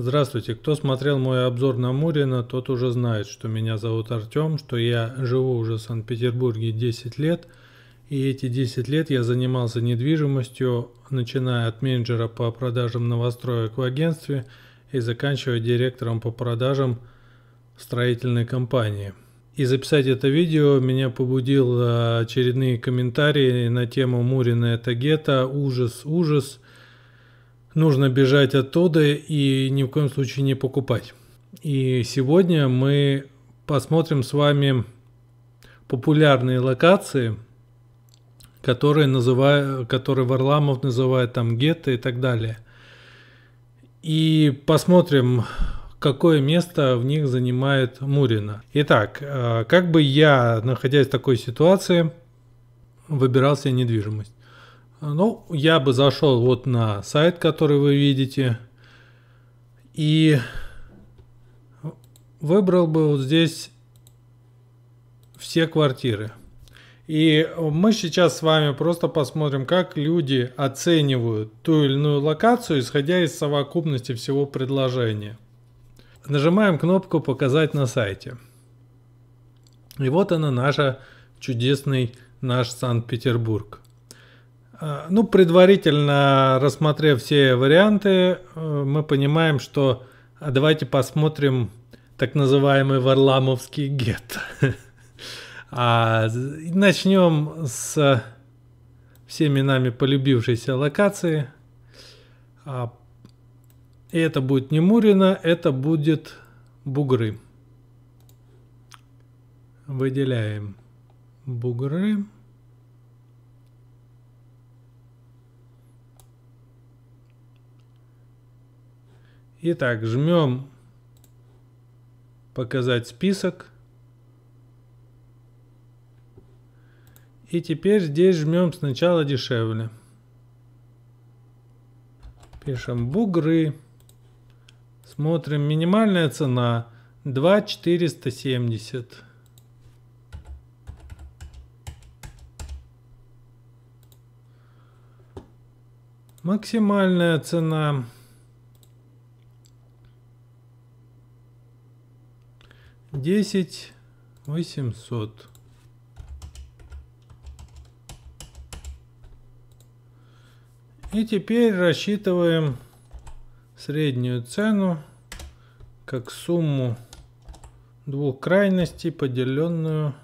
Здравствуйте, кто смотрел мой обзор на Мурина, тот уже знает, что меня зовут Артем, что я живу уже в Санкт-Петербурге 10 лет, и эти 10 лет я занимался недвижимостью, начиная от менеджера по продажам новостроек в агентстве и заканчивая директором по продажам строительной компании. И записать это видео меня побудил э, очередные комментарии на тему Мурина это гетто, ужас, ужас – нужно бежать оттуда и ни в коем случае не покупать. И сегодня мы посмотрим с вами популярные локации, которые, называют, которые Варламов называет там гетто и так далее. И посмотрим, какое место в них занимает Мурина. Итак, э, как бы я, находясь в такой ситуации, выбирал себе недвижимость? А, ну, я бы зашел вот на сайт, который вы видите, и выбрал бы вот здесь все квартиры. И мы сейчас с вами просто посмотрим, как люди оценивают ту или иную локацию, исходя из совокупности всего предложения. Нажимаем кнопку «Показать на сайте». И вот она наша чудесный наш Санкт-Петербург. А, ну, предварительно рассмотрев все варианты, э, мы понимаем, что а давайте посмотрим так называемый Варламовский гетто. А начнем с всеми нами полюбившейся локации. А, и это будет не Мурина, это будет бугры. Выделяем бугры. Итак, жмем «Показать список». И теперь здесь жмем сначала дешевле. Пишем «Бугры». Смотрим минимальная цена 2470. Максимальная цена десять восемьсот. И теперь рассчитываем среднюю цену как сумму двух крайностей, поделенную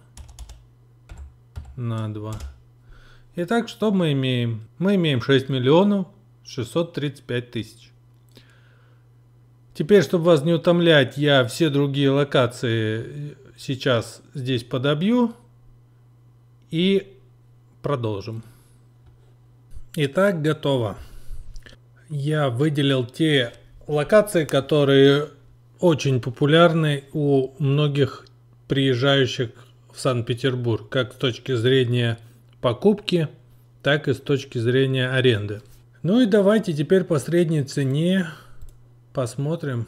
на 2. Итак, что мы имеем? Мы имеем 6 миллионов 635 тысяч. Теперь, чтобы вас не утомлять, я все другие локации сейчас здесь подобью и продолжим. Итак, готово. Я выделил те локации, которые очень популярны у многих приезжающих в Санкт-Петербург, как с точки зрения покупки, так и с точки зрения аренды. Ну и давайте теперь по средней цене посмотрим,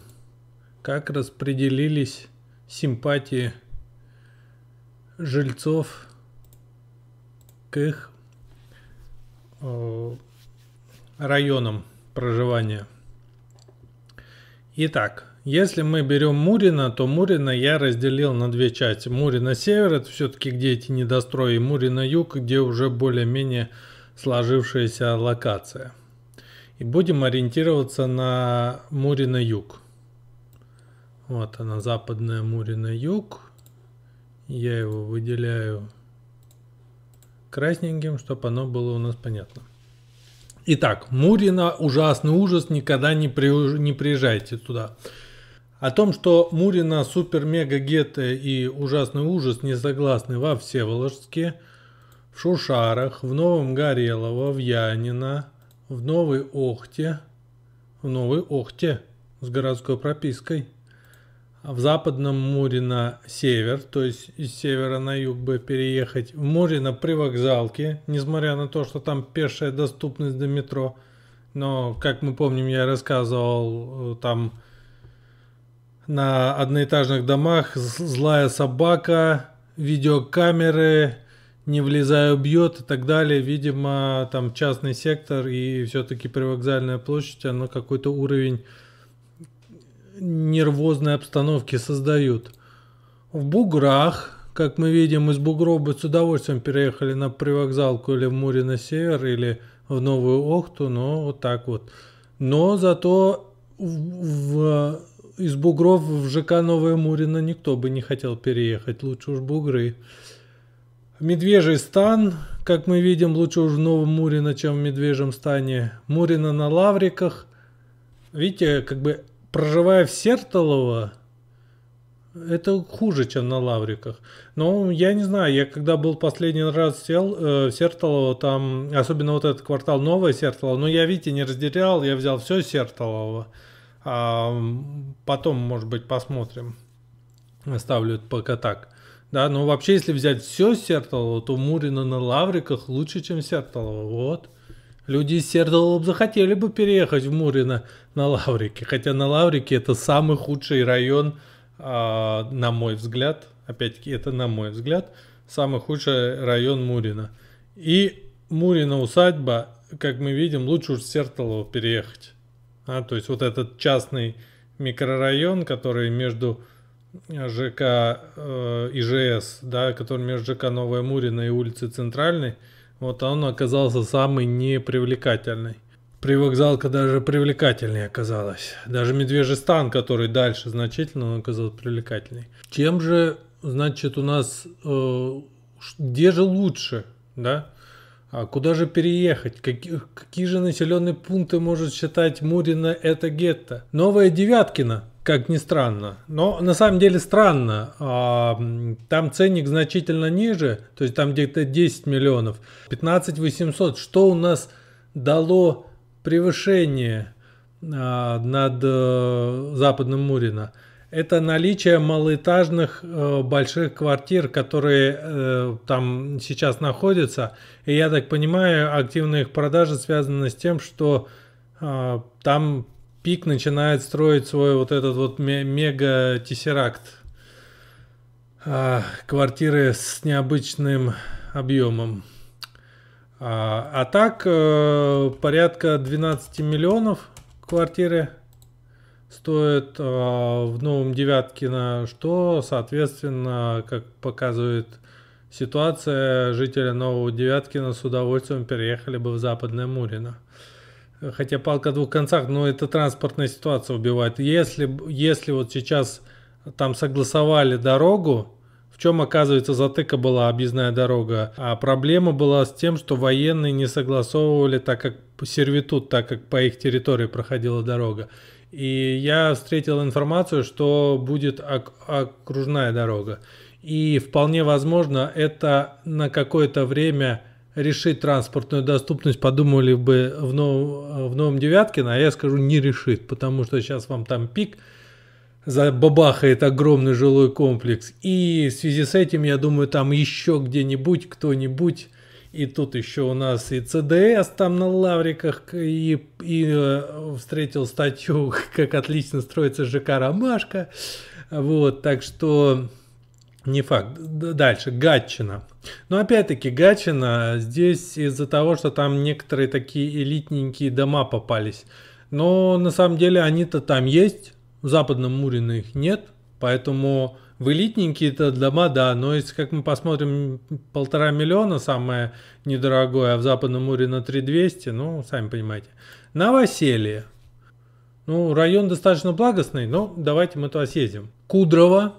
как распределились симпатии жильцов к их э, районам проживания. Итак, если мы берем Мурина, то Мурина я разделил на две части. Мурина север, это все-таки где эти недострои, и Мурина юг, где уже более-менее сложившаяся локация – и будем ориентироваться на Мурина юг. Вот она, западная Мурина юг. Я его выделяю красненьким, чтобы оно было у нас понятно. Итак, Мурина ужасный ужас, никогда не, при, не приезжайте туда. О том, что Мурина супер-мега-гетто и ужасный ужас не согласны во Всеволожске, в Шушарах, в Новом Горелово, в Янино, в Новой Охте, в Новой Охте с городской пропиской, в Западном море на север, то есть из севера на юг бы переехать, в море на привокзалке, несмотря на то, что там пешая доступность до метро, но, как мы помним, я рассказывал, э, там на одноэтажных домах злая собака, видеокамеры, не влезая бьет и так далее. Видимо, там частный сектор и все-таки привокзальная площадь, она какой-то уровень нервозной обстановки создают. В буграх, как мы видим, из бугров бы с удовольствием переехали на привокзалку или в Муре на север, или в Новую Охту, но вот так вот. Но зато в, в, из бугров в ЖК Новая Мурина никто бы не хотел переехать, лучше уж бугры. Медвежий стан, как мы видим, лучше уже в Новом Мурино, чем в Медвежьем стане. Мурина на Лавриках. Видите, как бы проживая в Сертолово, это хуже, чем на Лавриках. Но я не знаю, я когда был последний раз сел э, в Сертолово, там, особенно вот этот квартал Новое Сертолово, но ну, я, видите, не разделял, я взял все Сертолово. А, потом, может быть, посмотрим. Оставлю это пока так. Да, но вообще, если взять все Сертолова, то Мурина на Лавриках лучше, чем Сертолова. Вот. Люди из Сертолова захотели бы переехать в Мурино на Лаврике. Хотя на Лаврике это самый худший район, э, на мой взгляд. Опять-таки, это на мой взгляд. Самый худший район Мурина. И Мурина усадьба, как мы видим, лучше уж Сертолова переехать. А, то есть вот этот частный микрорайон, который между ЖК э, ИЖС, да, который между ЖК Новая Мурина и улицей Центральной, вот а он оказался самый непривлекательный. Привокзалка даже привлекательнее оказалась. Даже медвежий стан, который дальше значительно, он оказался привлекательней. Чем же, значит, у нас, э, где же лучше, да? А куда же переехать? Какие, какие же населенные пункты может считать Мурина это гетто? Новая Девяткина, как ни странно. Но на самом деле странно. А, там ценник значительно ниже, то есть там где-то 10 миллионов. 15 800. Что у нас дало превышение а, над э, Западным Мурино? Это наличие малоэтажных э, больших квартир, которые э, там сейчас находятся. И я так понимаю, активная их продажа связана с тем, что а, там Пик начинает строить свой вот этот вот мега-тессеракт. А, квартиры с необычным объемом. А, а так э, порядка 12 миллионов квартиры стоит э, а, в новом девятке на что, соответственно, как показывает ситуация, жители нового Девяткина с удовольствием переехали бы в Западное Мурино хотя палка о двух концах, но это транспортная ситуация убивает. Если, если вот сейчас там согласовали дорогу, в чем, оказывается, затыка была объездная дорога, а проблема была с тем, что военные не согласовывали так как сервитут, так как по их территории проходила дорога. И я встретил информацию, что будет окружная дорога. И вполне возможно, это на какое-то время решить транспортную доступность, подумали бы в новом, в новом Девяткино, а я скажу, не решит, потому что сейчас вам там пик, забабахает огромный жилой комплекс. И в связи с этим, я думаю, там еще где-нибудь кто-нибудь и тут еще у нас и ЦДС там на Лавриках, и, и э, встретил статью, как отлично строится ЖК «Ромашка». Вот, так что не факт. Дальше. Гатчина. Но опять-таки Гатчина здесь из-за того, что там некоторые такие элитненькие дома попались. Но на самом деле они-то там есть. В Западном Мурино их нет. Поэтому в элитненькие-то дома, да. Но если, как мы посмотрим, полтора миллиона самое недорогое, а в Западном Мурино 3200, ну, сами понимаете. Новоселье. Ну, район достаточно благостный, но давайте мы туда съездим. Кудрово,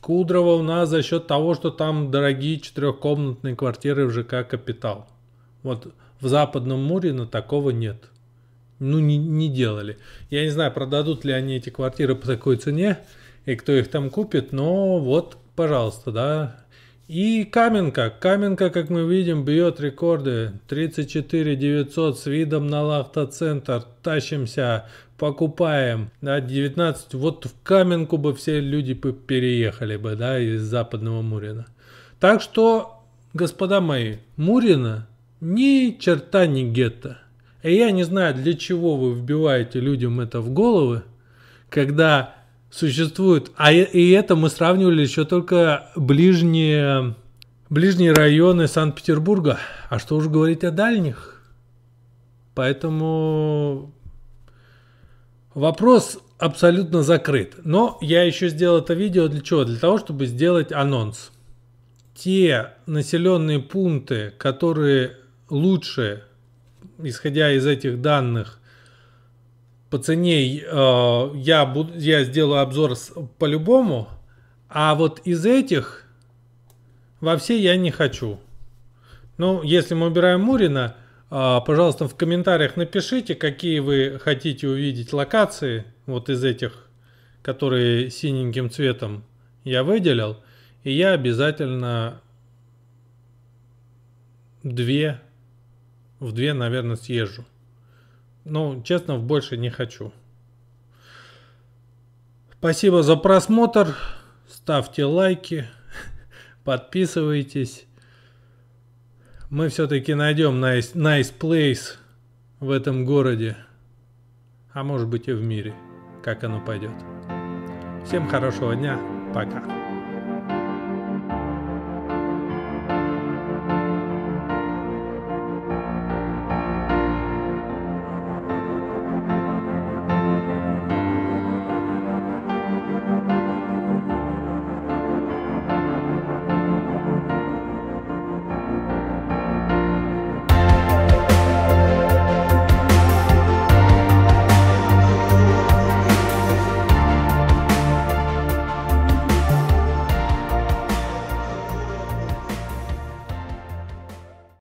Кудрово у нас за счет того, что там дорогие четырехкомнатные квартиры в ЖК «Капитал». Вот в Западном на такого нет. Ну, не, не делали. Я не знаю, продадут ли они эти квартиры по такой цене и кто их там купит, но вот, пожалуйста, да, и Каменка. Каменка, как мы видим, бьет рекорды. 34 900 с видом на лахта Тащимся, покупаем. Да, 19. Вот в Каменку бы все люди бы переехали бы, да, из западного Мурина. Так что, господа мои, Мурина ни черта не гетто. И я не знаю, для чего вы вбиваете людям это в головы, когда Существуют, А и это мы сравнивали еще только ближние, ближние районы Санкт-Петербурга. А что уж говорить о дальних? Поэтому вопрос абсолютно закрыт. Но я еще сделал это видео для чего? Для того, чтобы сделать анонс. Те населенные пункты, которые лучше, исходя из этих данных, по цене э, я, буду, я сделаю обзор по-любому, а вот из этих во все я не хочу. Ну, если мы убираем Мурина, э, пожалуйста, в комментариях напишите, какие вы хотите увидеть локации вот из этих, которые синеньким цветом я выделил. И я обязательно две, в две, наверное, съезжу. Ну, честно, в больше не хочу. Спасибо за просмотр. Ставьте лайки, подписывайтесь. Мы все-таки найдем nice, nice place в этом городе, а может быть и в мире, как оно пойдет. Всем хорошего дня, пока.